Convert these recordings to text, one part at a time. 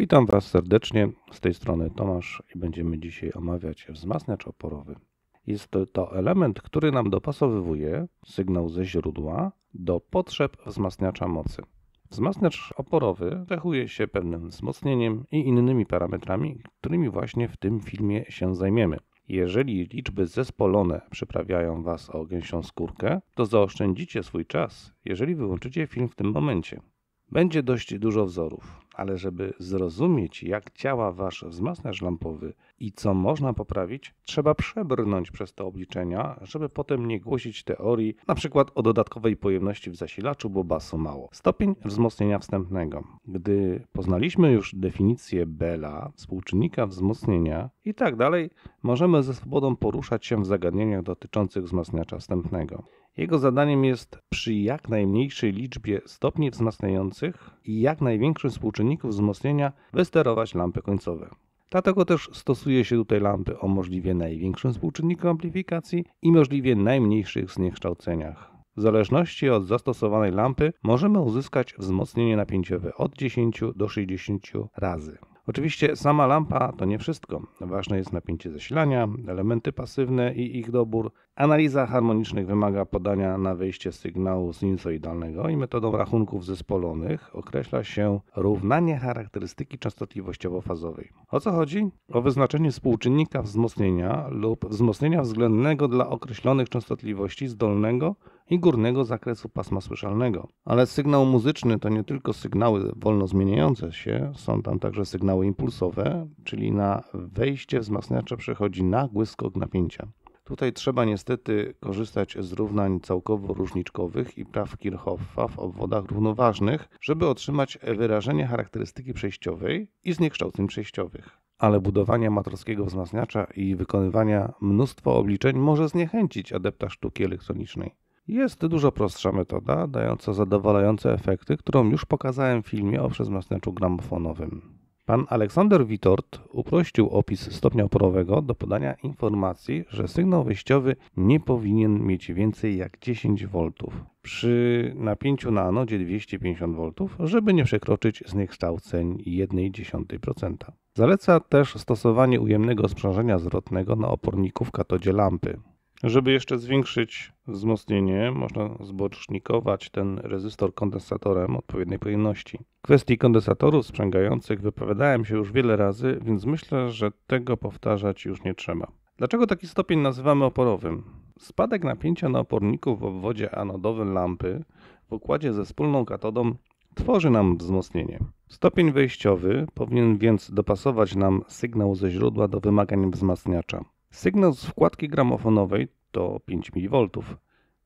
Witam Was serdecznie, z tej strony Tomasz i będziemy dzisiaj omawiać wzmacniacz oporowy. Jest to element, który nam dopasowywuje sygnał ze źródła do potrzeb wzmacniacza mocy. Wzmacniacz oporowy cechuje się pewnym wzmocnieniem i innymi parametrami, którymi właśnie w tym filmie się zajmiemy. Jeżeli liczby zespolone przyprawiają Was o gęsią skórkę, to zaoszczędzicie swój czas, jeżeli wyłączycie film w tym momencie. Będzie dość dużo wzorów ale żeby zrozumieć, jak działa wasz wzmacniacz lampowy i co można poprawić, trzeba przebrnąć przez te obliczenia, żeby potem nie głosić teorii, np o dodatkowej pojemności w zasilaczu, bo basu mało. Stopień wzmocnienia wstępnego. Gdy poznaliśmy już definicję Bela, współczynnika wzmocnienia i tak dalej, możemy ze swobodą poruszać się w zagadnieniach dotyczących wzmacniacza wstępnego. Jego zadaniem jest przy jak najmniejszej liczbie stopni wzmacniających i jak największym współczynniku czynników wzmocnienia wysterować lampy końcowe. Dlatego też stosuje się tutaj lampy o możliwie największym współczynniku amplifikacji i możliwie najmniejszych zniekształceniach. W zależności od zastosowanej lampy możemy uzyskać wzmocnienie napięciowe od 10 do 60 razy. Oczywiście sama lampa to nie wszystko. Ważne jest napięcie zasilania, elementy pasywne i ich dobór. Analiza harmonicznych wymaga podania na wyjście sygnału sinusoidalnego i metodą rachunków zespolonych określa się równanie charakterystyki częstotliwościowo-fazowej. O co chodzi? O wyznaczenie współczynnika wzmocnienia lub wzmocnienia względnego dla określonych częstotliwości zdolnego? i górnego zakresu pasma słyszalnego. Ale sygnał muzyczny to nie tylko sygnały wolno zmieniające się, są tam także sygnały impulsowe, czyli na wejście wzmacniacza przechodzi nagły skok napięcia. Tutaj trzeba niestety korzystać z równań całkowo różniczkowych i praw Kirchhoffa w obwodach równoważnych, żeby otrzymać wyrażenie charakterystyki przejściowej i zniekształceń przejściowych. Ale budowanie matorskiego wzmacniacza i wykonywania mnóstwo obliczeń może zniechęcić adepta sztuki elektronicznej. Jest dużo prostsza metoda, dająca zadowalające efekty, którą już pokazałem w filmie o przezmacniaczu gramofonowym. Pan Aleksander Witort uprościł opis stopnia oporowego do podania informacji, że sygnał wyjściowy nie powinien mieć więcej jak 10 V przy napięciu na anodzie 250 V, żeby nie przekroczyć zniekształceń 1,1%. Zaleca też stosowanie ujemnego sprzężenia zwrotnego na oporniku w katodzie lampy. Żeby jeszcze zwiększyć wzmocnienie, można zbocznikować ten rezystor kondensatorem odpowiedniej pojemności. W kwestii kondensatorów sprzęgających wypowiadałem się już wiele razy, więc myślę, że tego powtarzać już nie trzeba. Dlaczego taki stopień nazywamy oporowym? Spadek napięcia na oporniku w obwodzie anodowym lampy w układzie ze wspólną katodą tworzy nam wzmocnienie. Stopień wejściowy powinien więc dopasować nam sygnał ze źródła do wymagań wzmacniacza. Sygnał z wkładki gramofonowej to 5 mV,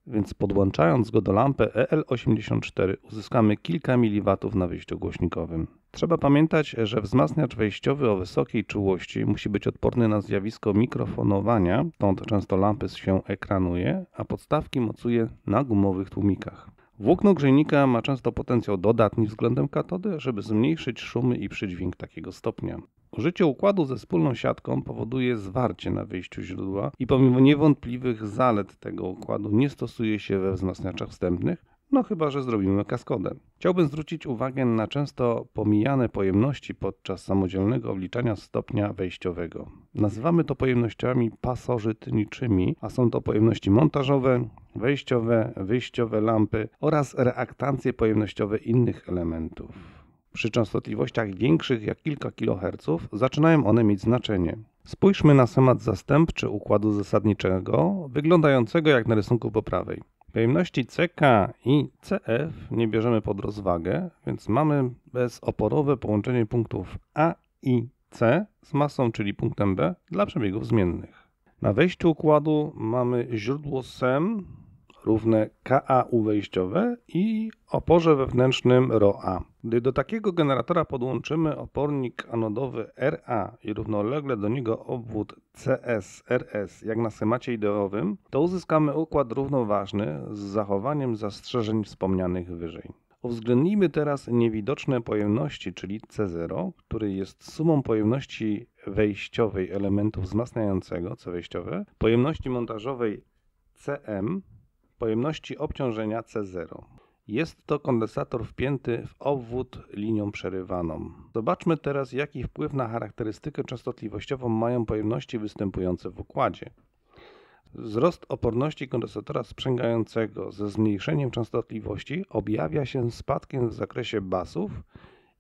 więc podłączając go do lampy EL84 uzyskamy kilka miliwatów na wyjściu głośnikowym. Trzeba pamiętać, że wzmacniacz wejściowy o wysokiej czułości musi być odporny na zjawisko mikrofonowania, stąd często lampy się ekranuje, a podstawki mocuje na gumowych tłumikach. Włókno grzejnika ma często potencjał dodatni względem katody, żeby zmniejszyć szumy i przydźwięk takiego stopnia. Użycie układu ze wspólną siatką powoduje zwarcie na wyjściu źródła i pomimo niewątpliwych zalet tego układu nie stosuje się we wzmacniaczach wstępnych, no chyba, że zrobimy kaskodę. Chciałbym zwrócić uwagę na często pomijane pojemności podczas samodzielnego obliczania stopnia wejściowego. Nazywamy to pojemnościami pasożytniczymi, a są to pojemności montażowe, wejściowe, wyjściowe lampy oraz reaktancje pojemnościowe innych elementów. Przy częstotliwościach większych jak kilka kiloherców zaczynają one mieć znaczenie. Spójrzmy na schemat zastępczy układu zasadniczego, wyglądającego jak na rysunku po prawej. Pojemności CK i CF nie bierzemy pod rozwagę, więc mamy bezoporowe połączenie punktów A i C z masą, czyli punktem B, dla przebiegów zmiennych. Na wejściu układu mamy źródło SEM równe KAU wejściowe i oporze wewnętrznym roA. Gdy do takiego generatora podłączymy opornik anodowy RA i równolegle do niego obwód CS-RS jak na schemacie ideowym, to uzyskamy układ równoważny z zachowaniem zastrzeżeń wspomnianych wyżej. Uwzględnijmy teraz niewidoczne pojemności, czyli C0, który jest sumą pojemności wejściowej elementów wzmacniającego, C wejściowe, pojemności montażowej CM, pojemności obciążenia C0. Jest to kondensator wpięty w obwód linią przerywaną. Zobaczmy teraz, jaki wpływ na charakterystykę częstotliwościową mają pojemności występujące w układzie. Wzrost oporności kondensatora sprzęgającego ze zmniejszeniem częstotliwości objawia się spadkiem w zakresie basów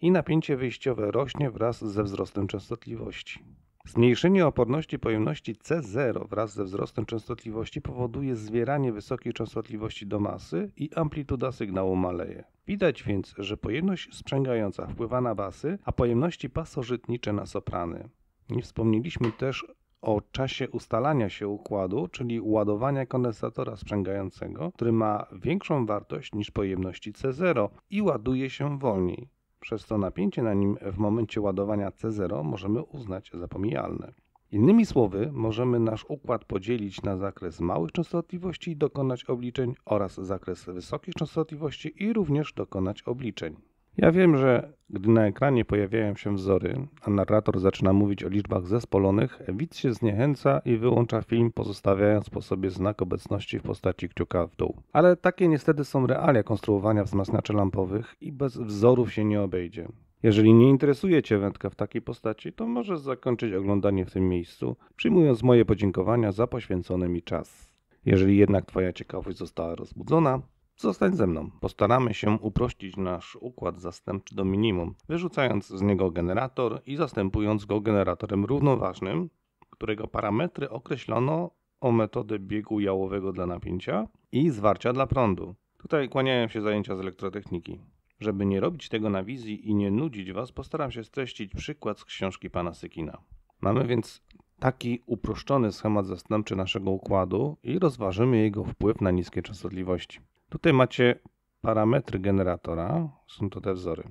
i napięcie wyjściowe rośnie wraz ze wzrostem częstotliwości. Zmniejszenie oporności pojemności C0 wraz ze wzrostem częstotliwości powoduje zwieranie wysokiej częstotliwości do masy i amplituda sygnału maleje. Widać więc, że pojemność sprzęgająca wpływa na basy, a pojemności pasożytnicze na soprany. Nie wspomnieliśmy też o czasie ustalania się układu, czyli ładowania kondensatora sprzęgającego, który ma większą wartość niż pojemności C0 i ładuje się wolniej przez co napięcie na nim w momencie ładowania C0 możemy uznać za pomijalne. Innymi słowy, możemy nasz układ podzielić na zakres małych częstotliwości i dokonać obliczeń oraz zakres wysokich częstotliwości i również dokonać obliczeń. Ja wiem, że gdy na ekranie pojawiają się wzory, a narrator zaczyna mówić o liczbach zespolonych, widz się zniechęca i wyłącza film, pozostawiając po sobie znak obecności w postaci kciuka w dół. Ale takie niestety są realia konstruowania wzmacniaczy lampowych i bez wzorów się nie obejdzie. Jeżeli nie interesuje Cię wędka w takiej postaci, to możesz zakończyć oglądanie w tym miejscu, przyjmując moje podziękowania za poświęcony mi czas. Jeżeli jednak Twoja ciekawość została rozbudzona, Zostań ze mną. Postaramy się uprościć nasz układ zastępczy do minimum, wyrzucając z niego generator i zastępując go generatorem równoważnym, którego parametry określono o metodę biegu jałowego dla napięcia i zwarcia dla prądu. Tutaj kłaniają się zajęcia z elektrotechniki. Żeby nie robić tego na wizji i nie nudzić Was, postaram się streścić przykład z książki pana Sykina. Mamy więc taki uproszczony schemat zastępczy naszego układu i rozważymy jego wpływ na niskie częstotliwości. Tutaj macie parametry generatora, są to te wzory.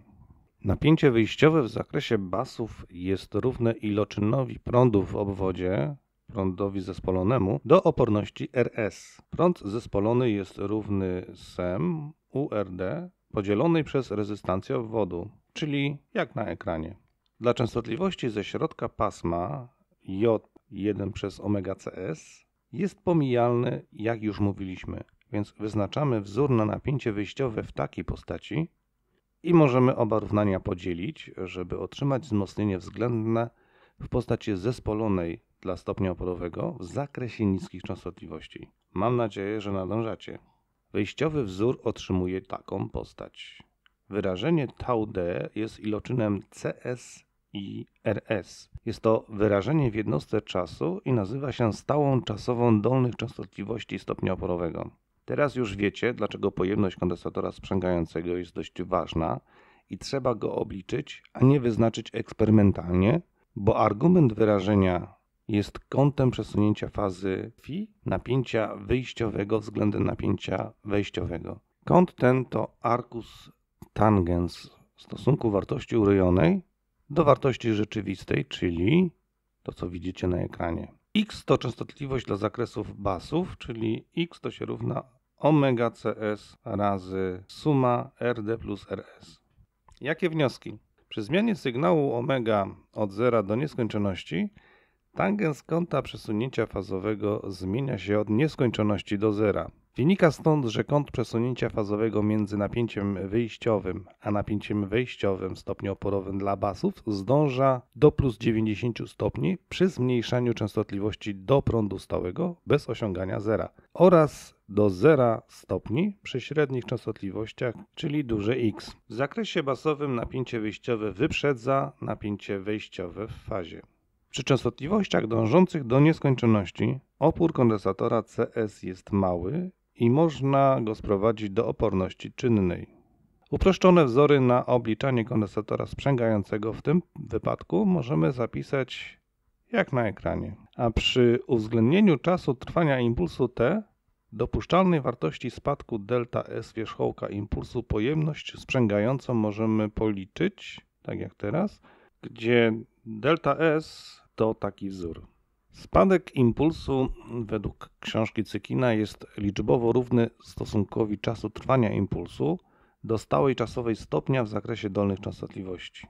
Napięcie wyjściowe w zakresie basów jest równe iloczynowi prądu w obwodzie, prądowi zespolonemu, do oporności RS. Prąd zespolony jest równy SEM URD podzielonej przez rezystancję obwodu, czyli jak na ekranie. Dla częstotliwości ze środka pasma J1 przez omega CS jest pomijalny, jak już mówiliśmy więc wyznaczamy wzór na napięcie wyjściowe w takiej postaci i możemy oba równania podzielić, żeby otrzymać wzmocnienie względne w postaci zespolonej dla stopnia oporowego w zakresie niskich częstotliwości. Mam nadzieję, że nadążacie. Wyjściowy wzór otrzymuje taką postać. Wyrażenie tau d jest iloczynem CS i RS. Jest to wyrażenie w jednostce czasu i nazywa się stałą czasową dolnych częstotliwości stopnia oporowego. Teraz już wiecie, dlaczego pojemność kondensatora sprzęgającego jest dość ważna i trzeba go obliczyć, a nie wyznaczyć eksperymentalnie, bo argument wyrażenia jest kątem przesunięcia fazy φ napięcia wyjściowego względem napięcia wejściowego. Kąt ten to arcus tangens stosunku wartości urojonej do wartości rzeczywistej, czyli to co widzicie na ekranie. X to częstotliwość dla zakresów basów, czyli X to się równa omega CS razy suma RD plus RS. Jakie wnioski? Przy zmianie sygnału omega od zera do nieskończoności Tangens kąta przesunięcia fazowego zmienia się od nieskończoności do zera. Wynika stąd, że kąt przesunięcia fazowego między napięciem wyjściowym a napięciem wejściowym stopnioporowym dla basów zdąża do plus 90 stopni przy zmniejszaniu częstotliwości do prądu stałego bez osiągania zera oraz do 0 stopni przy średnich częstotliwościach, czyli duże X. W zakresie basowym napięcie wyjściowe wyprzedza napięcie wejściowe w fazie. Przy częstotliwościach dążących do nieskończoności opór kondensatora CS jest mały i można go sprowadzić do oporności czynnej. Uproszczone wzory na obliczanie kondensatora sprzęgającego w tym wypadku możemy zapisać jak na ekranie. A przy uwzględnieniu czasu trwania impulsu T dopuszczalnej wartości spadku delta S wierzchołka impulsu pojemność sprzęgającą możemy policzyć, tak jak teraz, gdzie delta S to taki wzór. Spadek impulsu według książki Cykina jest liczbowo równy stosunkowi czasu trwania impulsu do stałej czasowej stopnia w zakresie dolnych częstotliwości.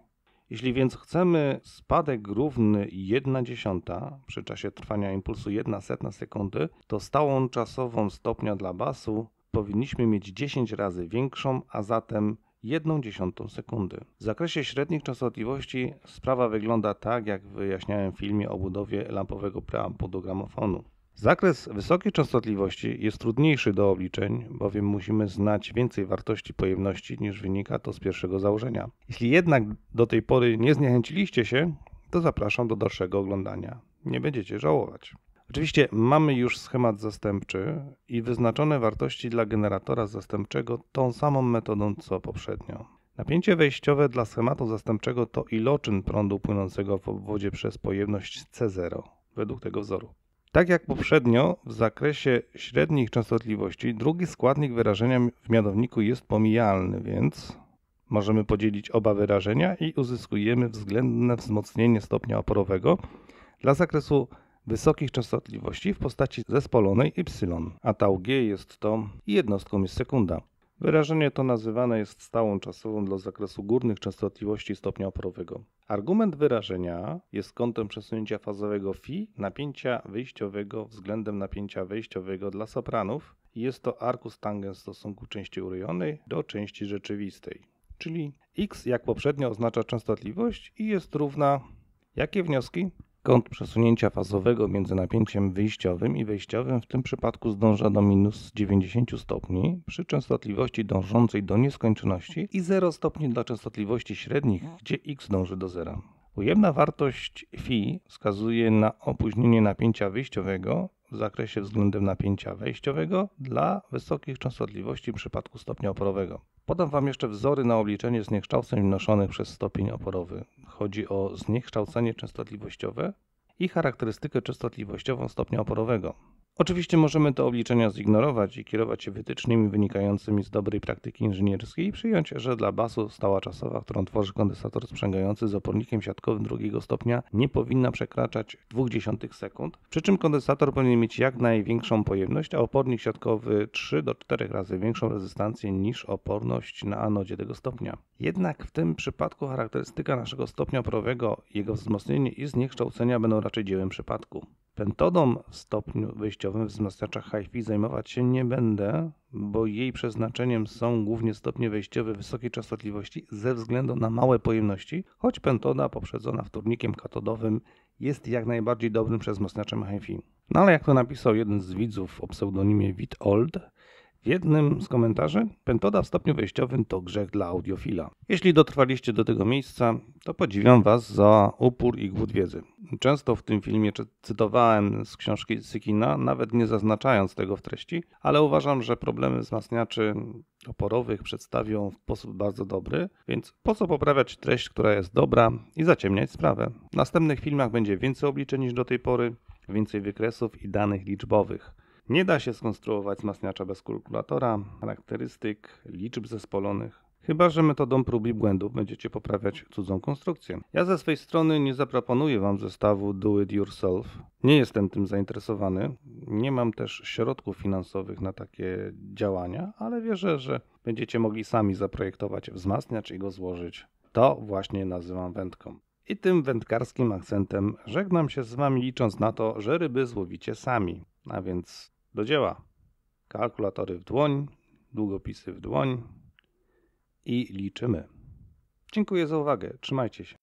Jeśli więc chcemy spadek równy 1 dziesiąta przy czasie trwania impulsu 1 setna sekundy, to stałą czasową stopnia dla basu powinniśmy mieć 10 razy większą, a zatem 0,1 sekundy. W zakresie średnich częstotliwości sprawa wygląda tak, jak wyjaśniałem w filmie o budowie lampowego preampu do gramofonu. Zakres wysokiej częstotliwości jest trudniejszy do obliczeń, bowiem musimy znać więcej wartości pojemności niż wynika to z pierwszego założenia. Jeśli jednak do tej pory nie zniechęciliście się, to zapraszam do dalszego oglądania. Nie będziecie żałować. Oczywiście mamy już schemat zastępczy i wyznaczone wartości dla generatora zastępczego tą samą metodą co poprzednio. Napięcie wejściowe dla schematu zastępczego to iloczyn prądu płynącego w obwodzie przez pojemność C0 według tego wzoru. Tak jak poprzednio w zakresie średnich częstotliwości, drugi składnik wyrażenia w mianowniku jest pomijalny, więc możemy podzielić oba wyrażenia i uzyskujemy względne wzmocnienie stopnia oporowego dla zakresu wysokich częstotliwości w postaci zespolonej y, a tau g jest to jednostką jest sekunda. Wyrażenie to nazywane jest stałą czasową dla zakresu górnych częstotliwości stopnia oporowego. Argument wyrażenia jest kątem przesunięcia fazowego φ napięcia wyjściowego względem napięcia wejściowego dla sopranów i jest to arkus tangens w stosunku części urojonej do części rzeczywistej. Czyli x jak poprzednio oznacza częstotliwość i jest równa jakie wnioski? Kąt przesunięcia fazowego między napięciem wyjściowym i wejściowym w tym przypadku zdąża do minus 90 stopni przy częstotliwości dążącej do nieskończoności i 0 stopni dla częstotliwości średnich, gdzie x dąży do zera. Ujemna wartość φ wskazuje na opóźnienie napięcia wyjściowego w zakresie względem napięcia wejściowego dla wysokich częstotliwości w przypadku stopnia oporowego. Podam Wam jeszcze wzory na obliczenie zniekształceń wnoszonych przez stopień oporowy. Chodzi o zniekształcenie częstotliwościowe i charakterystykę częstotliwościową stopnia oporowego. Oczywiście możemy te obliczenia zignorować i kierować się wytycznymi wynikającymi z dobrej praktyki inżynierskiej i przyjąć, że dla basu stała czasowa, którą tworzy kondensator sprzęgający z opornikiem siatkowym drugiego stopnia nie powinna przekraczać 0,2 sekund, przy czym kondensator powinien mieć jak największą pojemność, a opornik siatkowy 3 do 4 razy większą rezystancję niż oporność na anodzie tego stopnia. Jednak w tym przypadku charakterystyka naszego stopnia prowego, jego wzmocnienie i zniekształcenia będą raczej dziełem przypadku. Pentodą w stopniu wyjściowym w HiFi zajmować się nie będę, bo jej przeznaczeniem są głównie stopnie wejściowe wysokiej częstotliwości ze względu na małe pojemności, choć pentoda poprzedzona wtórnikiem katodowym jest jak najbardziej dobrym przezmacniaczem HiFi. No ale jak to napisał jeden z widzów o pseudonimie Witold, w jednym z komentarzy pentoda w stopniu wejściowym to grzech dla audiofila. Jeśli dotrwaliście do tego miejsca, to podziwiam Was za upór i głód wiedzy. Często w tym filmie cytowałem z książki Sykina, nawet nie zaznaczając tego w treści, ale uważam, że problemy wzmacniaczy oporowych przedstawią w sposób bardzo dobry, więc po co poprawiać treść, która jest dobra i zaciemniać sprawę. W następnych filmach będzie więcej obliczeń niż do tej pory, więcej wykresów i danych liczbowych. Nie da się skonstruować wzmacniacza bez kalkulatora, charakterystyk, liczb zespolonych. Chyba, że metodą prób i błędów będziecie poprawiać cudzą konstrukcję. Ja ze swej strony nie zaproponuję Wam zestawu Do It Yourself. Nie jestem tym zainteresowany. Nie mam też środków finansowych na takie działania, ale wierzę, że będziecie mogli sami zaprojektować wzmacniacz i go złożyć. To właśnie nazywam wędką. I tym wędkarskim akcentem żegnam się z Wami licząc na to, że ryby złowicie sami. A więc do dzieła. Kalkulatory w dłoń, długopisy w dłoń i liczymy. Dziękuję za uwagę. Trzymajcie się.